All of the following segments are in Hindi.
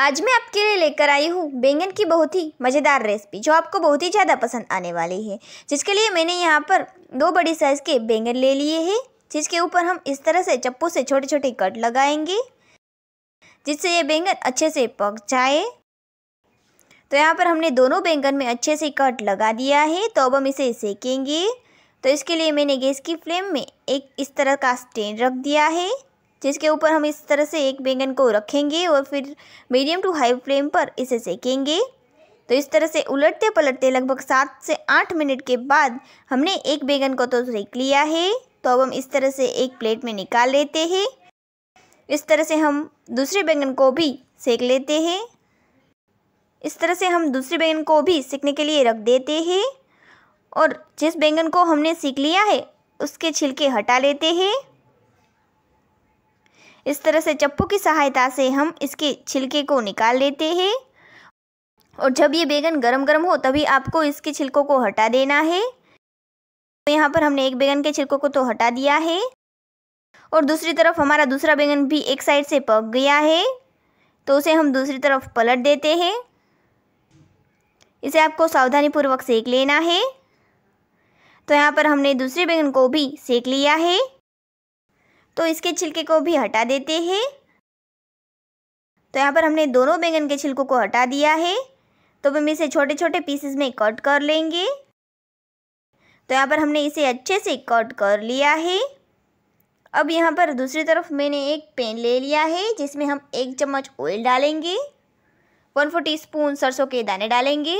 आज मैं आपके लिए लेकर आई हूँ बैंगन की बहुत ही मज़ेदार रेसिपी जो आपको बहुत ही ज़्यादा पसंद आने वाली है जिसके लिए मैंने यहाँ पर दो बड़ी साइज़ के बैंगन ले लिए हैं जिसके ऊपर हम इस तरह से चप्पू से छोटे छोटे कट लगाएंगे जिससे ये बैंगन अच्छे से पक जाए तो यहाँ पर हमने दोनों बैंगन में अच्छे से कट लगा दिया है तो अब हम इसे सेकेंगे तो इसके लिए मैंने गैस की फ्लेम में एक इस तरह का स्टैंड रख दिया है जिसके ऊपर हम इस तरह से एक बैंगन को रखेंगे और फिर मीडियम टू हाई फ्लेम पर इसे सेकेंगे तो इस तरह से उलटते पलटते लगभग सात से आठ मिनट के बाद हमने एक बैंगन को तो सेक लिया है तो अब हम इस तरह से एक प्लेट में निकाल लेते हैं इस तरह से हम दूसरे बैंगन को भी सेक लेते हैं इस तरह से हम दूसरे बैंगन को भी सीखने के लिए रख देते हैं और जिस बैंगन को हमने सीख लिया है उसके छिलके हटा लेते हैं इस तरह से चप्पू की सहायता से हम इसके छिलके को निकाल लेते हैं और जब ये बैगन गरम गरम हो तभी आपको इसके छिलकों को हटा देना है तो यहाँ पर हमने एक बैगन के छिलकों को तो हटा दिया है और दूसरी तरफ हमारा दूसरा बैगन भी एक साइड से पक गया है तो उसे हम दूसरी तरफ पलट देते हैं इसे आपको सावधानीपूर्वक सेक लेना है तो यहाँ पर हमने दूसरे बैगन को भी सेक लिया है तो इसके छिलके को भी हटा देते हैं तो यहाँ पर हमने दोनों बैंगन के छिलकों को हटा दिया है तो हम इसे छोटे छोटे पीसेस में कट कर लेंगे तो यहाँ पर हमने इसे अच्छे से कट कर लिया है अब यहाँ पर दूसरी तरफ मैंने एक पैन ले लिया है जिसमें हम एक चम्मच ऑयल डालेंगे वन फोर टी स्पून सरसों के दाने डालेंगे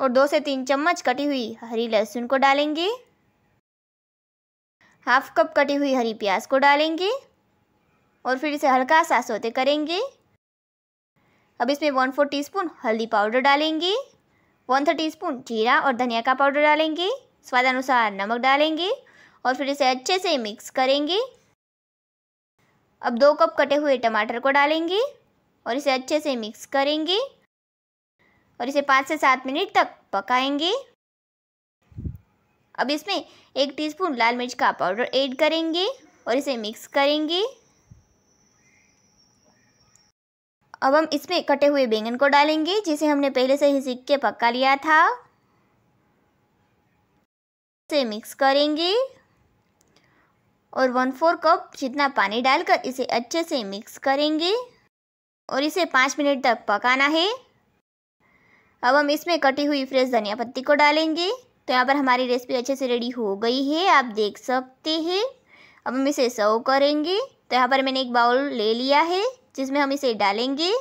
और दो से तीन चम्मच कटी हुई हरी लहसुन को डालेंगे हाफ कप कटी हुई हरी प्याज को डालेंगे और फिर इसे हल्का सा सोते करेंगे अब इसमें वन फोर टी हल्दी पाउडर डालेंगे वन टी स्पून जीरा और धनिया का पाउडर डालेंगे स्वाद अनुसार नमक डालेंगे और फिर इसे अच्छे से मिक्स करेंगे अब दो कप कटे हुए टमाटर को डालेंगे और इसे अच्छे से मिक्स करेंगे और इसे पाँच से सात मिनट तक पकाएंगे अब इसमें एक टीस्पून लाल मिर्च का पाउडर ऐड करेंगे और इसे मिक्स करेंगे अब हम इसमें कटे हुए बैंगन को डालेंगे जिसे हमने पहले से ही सीख के पका लिया था इसे मिक्स करेंगे और वन फोर कप जितना पानी डालकर इसे अच्छे से मिक्स करेंगे और इसे पाँच मिनट तक पकाना है अब हम इसमें कटी हुई फ्रेश धनिया पत्ती को डालेंगे तो यहाँ पर हमारी रेसिपी अच्छे से रेडी हो गई है आप देख सकते हैं अब हम इसे सर्व करेंगे तो यहाँ पर मैंने एक बाउल ले लिया है जिसमें हम इसे डालेंगे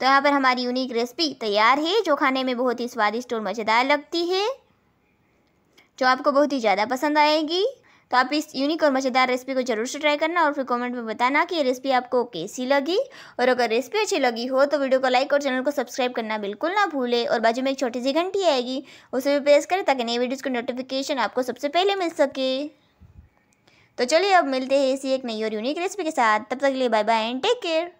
तो यहाँ पर हमारी यूनिक रेसिपी तैयार है जो खाने में बहुत ही स्वादिष्ट और मज़ेदार लगती है जो आपको बहुत ही ज़्यादा पसंद आएगी तो आप इस यूनिक और मज़ेदार रेसिपी को जरूर से ट्राई करना और फिर कमेंट में बताना कि ये रेसिपी आपको कैसी लगी और अगर रेसिपी अच्छी लगी हो तो वीडियो को लाइक और चैनल को सब्सक्राइब करना बिल्कुल ना भूले और बाजू में एक छोटी सी घंटी आएगी उसे भी प्रेस करें ताकि नई वीडियोज़ की नोटिफिकेशन आपको सबसे पहले मिल सके तो चलिए अब मिलते हैं इसी एक नई और यूनिक रेसिपी के साथ तब तक के लिए bye bye and take care